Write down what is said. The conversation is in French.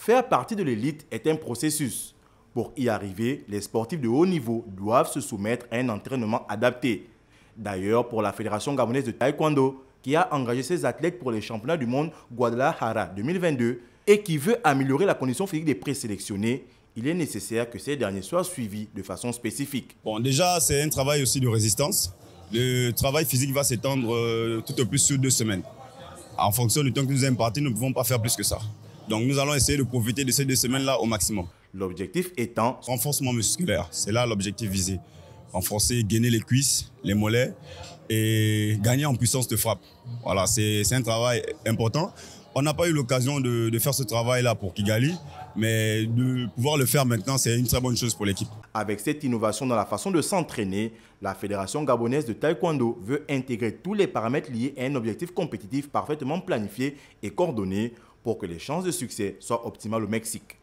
Faire partie de l'élite est un processus. Pour y arriver, les sportifs de haut niveau doivent se soumettre à un entraînement adapté. D'ailleurs, pour la Fédération gabonaise de taekwondo, qui a engagé ses athlètes pour les championnats du monde Guadalajara 2022 et qui veut améliorer la condition physique des présélectionnés, il est nécessaire que ces derniers soient suivis de façon spécifique. Bon, déjà, c'est un travail aussi de résistance. Le travail physique va s'étendre euh, tout au plus sur deux semaines. En fonction du temps que nous imparti, nous ne pouvons pas faire plus que ça. Donc nous allons essayer de profiter de ces deux semaines-là au maximum. L'objectif étant Renforcement musculaire, c'est là l'objectif visé. Renforcer, gainer les cuisses, les mollets et gagner en puissance de frappe. Voilà, c'est un travail important. On n'a pas eu l'occasion de, faire ce travail-là pour Kigali, mais de pouvoir le faire maintenant, c'est une très bonne chose pour l'équipe. Avec cette innovation dans la façon de s'entraîner, la Fédération gabonaise de taekwondo veut intégrer tous les paramètres liés à un objectif compétitif parfaitement planifié et coordonné pour que les chances de succès soient optimales au Mexique.